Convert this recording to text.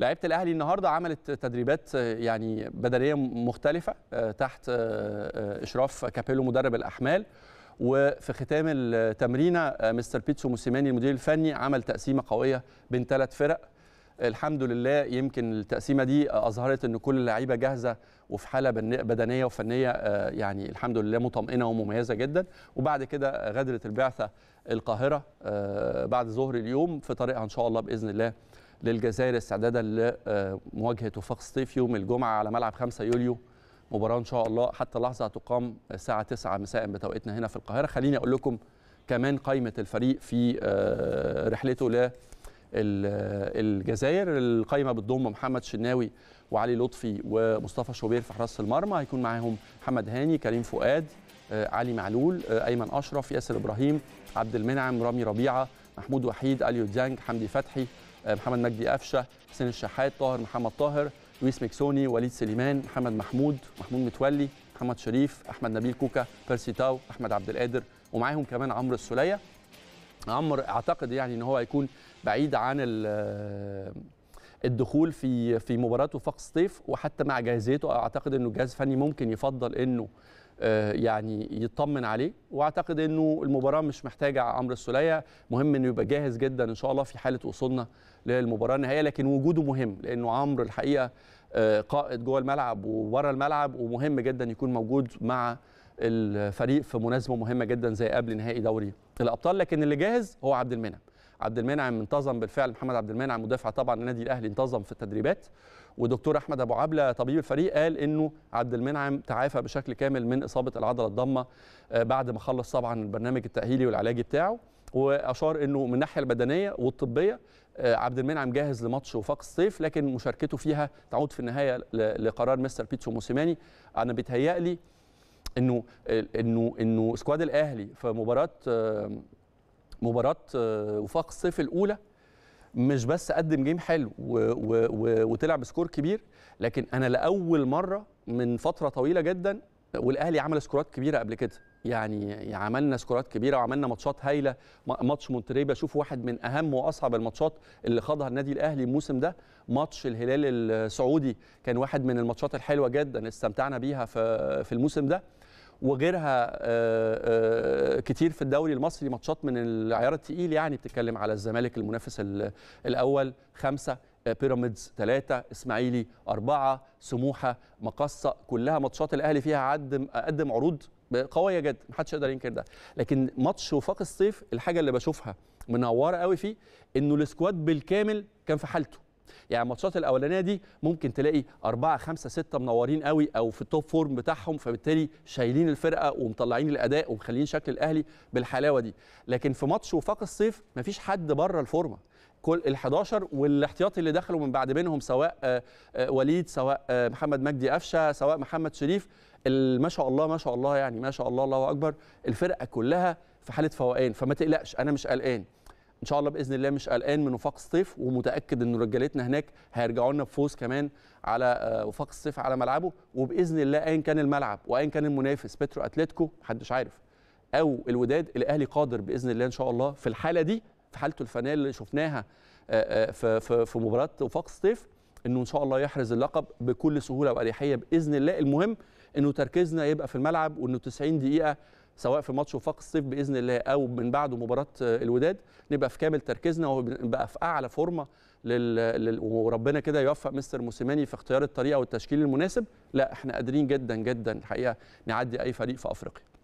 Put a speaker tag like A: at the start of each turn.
A: لعيبه الاهلي النهارده عملت تدريبات يعني بدنيه مختلفه آه، تحت آه، آه، اشراف كابيلو مدرب الاحمال وفي ختام التمرينه مستر بيتسو موسيماني المدير الفني عمل تقسيمه قويه بين ثلاث فرق الحمد لله يمكن التقسيمه دي اظهرت ان كل اللعيبه جاهزه وفي حاله بدنيه وفنيه يعني الحمد لله مطمئنه ومميزه جدا وبعد كده غادرت البعثه القاهره بعد ظهر اليوم في طريقها ان شاء الله باذن الله للجزائر استعدادا لمواجهه وفاق سطيف يوم الجمعه على ملعب 5 يوليو مباراه ان شاء الله حتى اللحظه هتقام الساعه 9 مساء بتوقيتنا هنا في القاهره خليني اقول لكم كمان قائمه الفريق في آه، رحلته ل آه، الجزائر القايمه بتضم محمد شناوي وعلي لطفي ومصطفى شوبير في حراسه المرمى هيكون معاهم محمد هاني كريم فؤاد آه، علي معلول ايمن اشرف ياسر ابراهيم عبد المنعم رامي ربيعه محمود وحيد اليو ديانج حمدي فتحي آه، محمد مجدي قفشه حسين الشحات طاهر محمد طاهر لويس مكسوني وليد سليمان محمد محمود محمود متولي محمد شريف احمد نبيل كوكا بيرسي تاو احمد عبد القادر ومعاهم كمان عمرو السوليه عمرو اعتقد يعني ان هو هيكون بعيد عن آه، الدخول في في مباراته فاق صيف وحتى مع جاهزيته اعتقد انه الجهاز الفني ممكن يفضل انه آه، يعني يطمن عليه واعتقد انه المباراه مش محتاجه عمرو السوليه مهم انه يبقى جاهز جدا ان شاء الله في حاله وصولنا للمباراه النهائيه لكن وجوده مهم لانه عمرو الحقيقه آه، قائد جوه الملعب وبره الملعب ومهم جدا يكون موجود مع الفريق في مناسبه مهمه جدا زي قبل نهائي دوري الابطال لكن اللي جاهز هو عبد المنعم عبد المنعم انتظم بالفعل محمد عبد المنعم مدافع طبعا النادي الاهلي انتظم في التدريبات ودكتور احمد ابو عبله طبيب الفريق قال انه عبد المنعم تعافى بشكل كامل من اصابه العضله الضمه آه، بعد ما خلص طبعا البرنامج التاهيلي والعلاجي بتاعه واشار انه من الناحيه البدنيه والطبيه آه، عبد المنعم جاهز لماتش وفاق الصيف لكن مشاركته فيها تعود في النهايه لقرار مستر بيتسو موسيماني انا بيتهيألي انه انه انه سكواد الاهلي في مباراه آه، مباراه آه، وفاق الصيف الاولى مش بس قدم جيم حلو وطلع بسكور كبير لكن انا لاول مره من فتره طويله جدا والاهلي عمل سكورات كبيره قبل كده يعني عملنا سكورات كبيره وعملنا ماتشات هايله ماتش مونتري بشوف واحد من اهم واصعب الماتشات اللي خاضها النادي الاهلي الموسم ده ماتش الهلال السعودي كان واحد من الماتشات الحلوه جدا استمتعنا بيها في الموسم ده وغيرها آه، آه، كتير في الدوري المصري ماتشات من العيار الثقيل يعني بتتكلم على الزمالك المنافس الاول خمسه آه، بيراميدز ثلاثة إسماعيلي أربعة سموحة مقصة كلها ماتشات الأهلي فيها عدم قدم عروض قوية جدا محدش يقدر ينكر ده لكن ماتش وفاق الصيف الحاجة اللي بشوفها منورة قوي فيه إنه السكواد بالكامل كان في حالته يعني الماتشات الاولانيه دي ممكن تلاقي أربعة خمسة ستة منورين قوي أو في التوب فورم بتاعهم فبالتالي شايلين الفرقة ومطلعين الأداء ومخلين شكل الأهلي بالحلاوة دي لكن في ماتش وفاق الصيف مفيش حد بره الفورمة كل ال11 والاحتياطي اللي دخلوا من بعد منهم سواء آه، آه، وليد سواء آه، محمد مجدي قفشه سواء محمد شريف ما شاء الله ما شاء الله يعني ما شاء الله الله اكبر الفرقه كلها في حاله فوقان فما تقلقش انا مش قلقان ان شاء الله باذن الله مش قلقان من وفاق الصيف ومتاكد ان رجالتنا هناك هيرجعوا لنا بفوز كمان على آه، وفاق الصيف على ملعبه وباذن الله ايا كان الملعب وايا كان المنافس بترو اتلتيكو محدش عارف او الوداد الاهلي قادر باذن الله ان شاء الله في الحاله دي في حالته الفنيه اللي شفناها آه، آه، في في, مباراه وفاق الصيف انه ان شاء الله يحرز اللقب بكل سهوله واريحيه باذن الله المهم انه تركيزنا يبقى في الملعب وانه 90 دقيقه سواء في ماتش وفاق الصيف باذن الله او من بعده مباراه آه، الوداد نبقى في كامل تركيزنا ونبقى في اعلى فورمه لل... وربنا كده يوفق مستر موسيماني في اختيار الطريقه والتشكيل المناسب لا احنا قادرين جدا جدا الحقيقه نعدي اي فريق في افريقيا